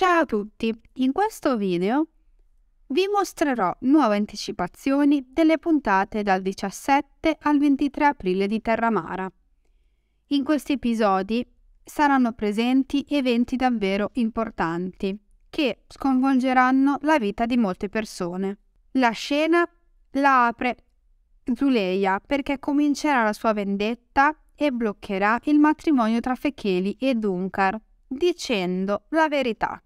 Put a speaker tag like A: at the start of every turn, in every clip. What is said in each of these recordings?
A: Ciao a tutti, in questo video vi mostrerò nuove anticipazioni delle puntate dal 17 al 23 aprile di Terramara. In questi episodi saranno presenti eventi davvero importanti che sconvolgeranno la vita di molte persone. La scena la apre Zuleia perché comincerà la sua vendetta e bloccherà il matrimonio tra Fecheli e Dunkar, dicendo la verità.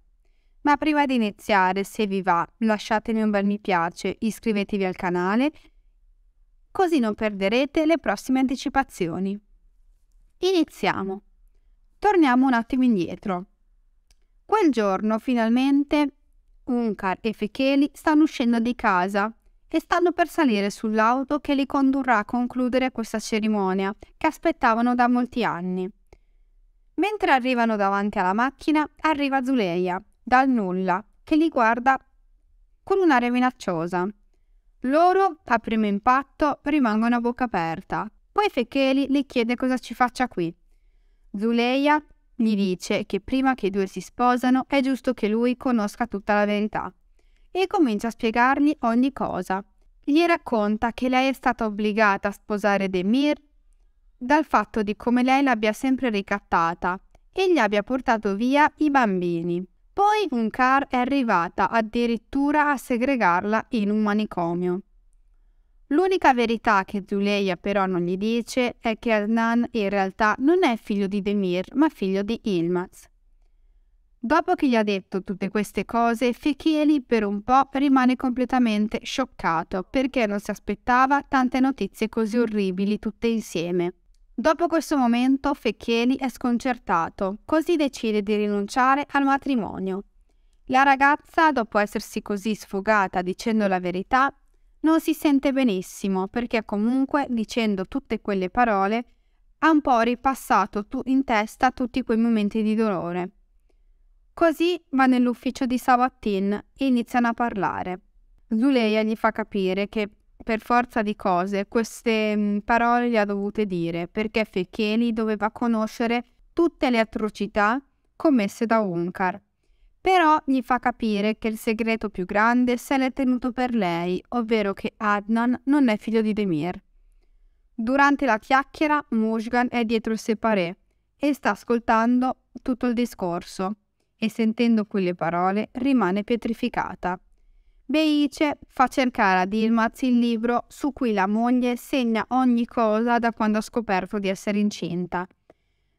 A: Ma prima di iniziare, se vi va, lasciatemi un bel mi piace, iscrivetevi al canale, così non perderete le prossime anticipazioni. Iniziamo. Torniamo un attimo indietro. Quel giorno, finalmente, Uncar e Fecheli stanno uscendo di casa e stanno per salire sull'auto che li condurrà a concludere questa cerimonia che aspettavano da molti anni. Mentre arrivano davanti alla macchina, arriva Zuleia, dal nulla, che li guarda con un'aria minacciosa. Loro, a primo impatto, rimangono a bocca aperta. Poi Fecheli le chiede cosa ci faccia qui. Zuleia gli dice che prima che i due si sposano è giusto che lui conosca tutta la verità e comincia a spiegargli ogni cosa. Gli racconta che lei è stata obbligata a sposare Demir dal fatto di come lei l'abbia sempre ricattata e gli abbia portato via i bambini. Poi un car è arrivata addirittura a segregarla in un manicomio. L'unica verità che Zuleia però non gli dice è che Adnan in realtà non è figlio di Demir, ma figlio di Ilmaz. Dopo che gli ha detto tutte queste cose, Fekeli per un po' rimane completamente scioccato perché non si aspettava tante notizie così orribili tutte insieme. Dopo questo momento Feccheli è sconcertato, così decide di rinunciare al matrimonio. La ragazza, dopo essersi così sfogata dicendo la verità, non si sente benissimo perché comunque dicendo tutte quelle parole ha un po' ripassato tu- in testa tutti quei momenti di dolore. Così va nell'ufficio di Sabatin e iniziano a parlare. Zuleia gli fa capire che per forza di cose queste mh, mm, parole le ha dovute dire perché Fecheli doveva conoscere tutte le atrocità commesse da Unkar. Però gli fa capire che il segreto più grande se l'è tenuto per lei, ovvero che Adnan non è figlio di Demir. Durante la chiacchiera, Mushgan è dietro il separé e sta ascoltando tutto il discorso e sentendo quelle parole rimane pietrificata. Beice fa cercare a Dilmaz mm. il libro su cui la moglie segna ogni cosa da quando ha scoperto di essere incinta.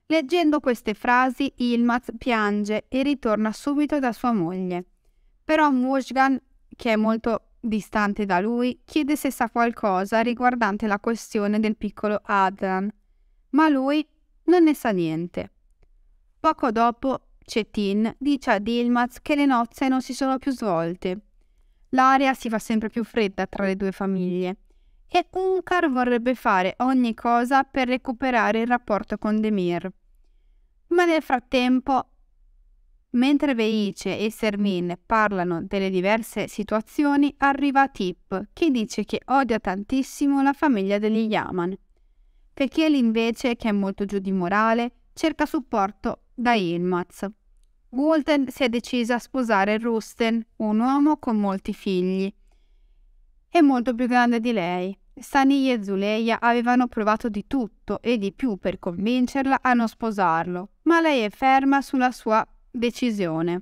A: Leggendo queste frasi, Ilmaz piange e ritorna subito da sua moglie. Però Mushgan, che è molto distante da lui, chiede se sa qualcosa riguardante la questione del piccolo Adran, ma lui non ne sa niente. Poco dopo, Cetin dice a Dilmaz che le nozze non si sono più svolte L'area si fa sempre più fredda tra le due mm. famiglie e Unkar vorrebbe fare ogni cosa per recuperare il rapporto con Demir. Ma nel frattempo, mentre Veice e Sermin parlano delle diverse situazioni, arriva Tip che dice che odia tantissimo la famiglia degli Yaman. Pekiel invece, che è molto giù di morale, cerca supporto da Ilmaz, Walden si è decisa a sposare Rusten, un uomo con molti figli È molto più grande di lei. Sani e Zuleia avevano provato di tutto e di più per convincerla a non sposarlo, ma lei è ferma sulla sua decisione.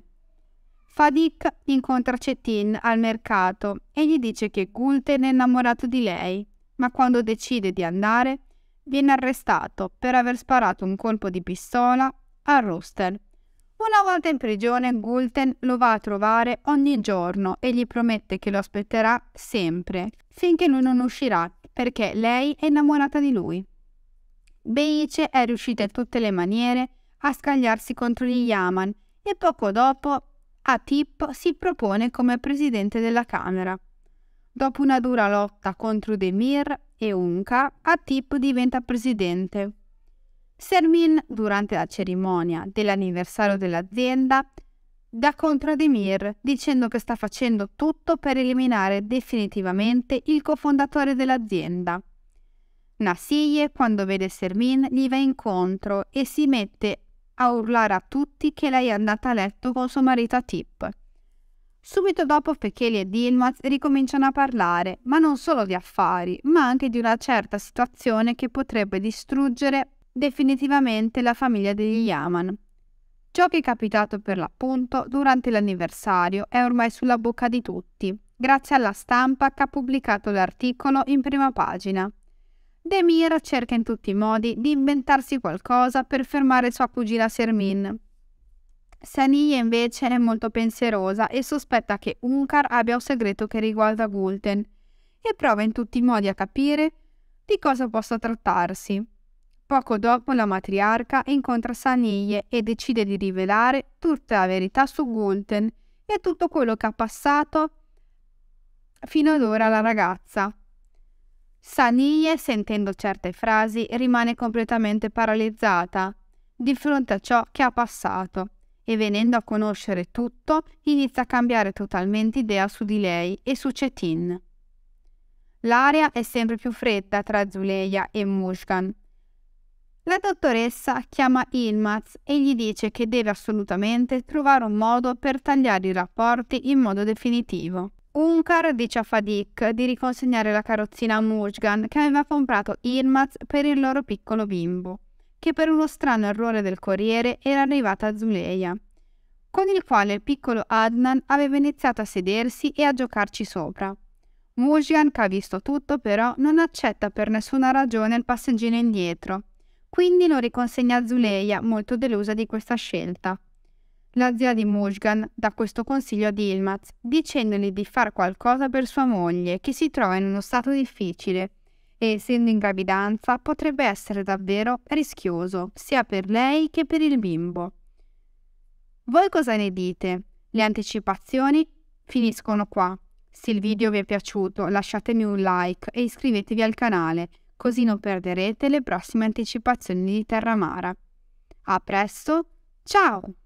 A: Fadik incontra Cetin al mercato e gli dice che Gulten è innamorato di lei, ma quando decide di andare viene arrestato per aver sparato un colpo di pistola a Rusten una volta in prigione, Gulten lo va a trovare ogni giorno e gli promette che lo aspetterà sempre, finché lui non uscirà, perché lei è innamorata di lui. Beice è riuscita in tutte le maniere a scagliarsi contro gli Yaman e poco dopo Atip si propone come presidente della Camera. Dopo una dura lotta contro Demir e Unka, Atip diventa presidente. Sermin, durante la cerimonia dell'anniversario dell'azienda, dà contro Ademir dicendo che sta facendo tutto per eliminare definitivamente il cofondatore dell'azienda. Nassie, quando vede Sermin, gli va incontro e si mette a urlare a tutti che lei è andata a letto con suo marito a Tip. Subito dopo Fecheli e Dilmaz ricominciano a parlare, ma non solo di affari, ma anche di una certa situazione che potrebbe distruggere definitivamente la famiglia degli mm. Yaman. Ciò che è capitato per l'appunto durante l'anniversario è ormai sulla bocca di tutti, grazie alla stampa che ha pubblicato l'articolo in prima pagina. Demir cerca in tutti i modi di inventarsi qualcosa per fermare sua cugina Sermin. Saniye invece è molto pensierosa e sospetta che Unkar abbia un segreto che riguarda Gulten e prova in tutti i modi a capire di cosa possa trattarsi. Poco dopo la matriarca incontra Sanille e decide di rivelare tutta la verità su Gunther e tutto quello che ha passato fino ad ora alla ragazza. Sanille, sentendo certe frasi, rimane completamente paralizzata di fronte a ciò che ha passato e venendo a conoscere tutto inizia a cambiare totalmente idea su di lei e su Cetin. L'aria è sempre più fredda tra Zuleia e Mushkan la dottoressa chiama Ilmaz e gli dice che deve assolutamente trovare un modo per tagliare i rapporti in modo definitivo. Unkar dice a Fadik di riconsegnare la carrozzina a Mujgan che aveva comprato Ilmaz per il loro piccolo bimbo, che per uno strano errore del corriere era arrivata a Zuleia, con il quale il piccolo Adnan aveva iniziato a sedersi e a giocarci sopra. Mujgan, che ha visto tutto però, non accetta per nessuna ragione il passeggino indietro quindi lo riconsegna a Zuleia, molto delusa di questa scelta. La zia di Mushgan dà questo consiglio ad Ilmaz, dicendogli di fare qualcosa per sua moglie, che si trova in uno stato difficile e, essendo in gravidanza, potrebbe essere davvero rischioso, sia per lei che per il bimbo. Voi cosa ne dite? Le anticipazioni finiscono qua. Se il video vi è piaciuto lasciatemi un like e iscrivetevi al canale così non perderete le prossime anticipazioni di Terramara. A presto, ciao!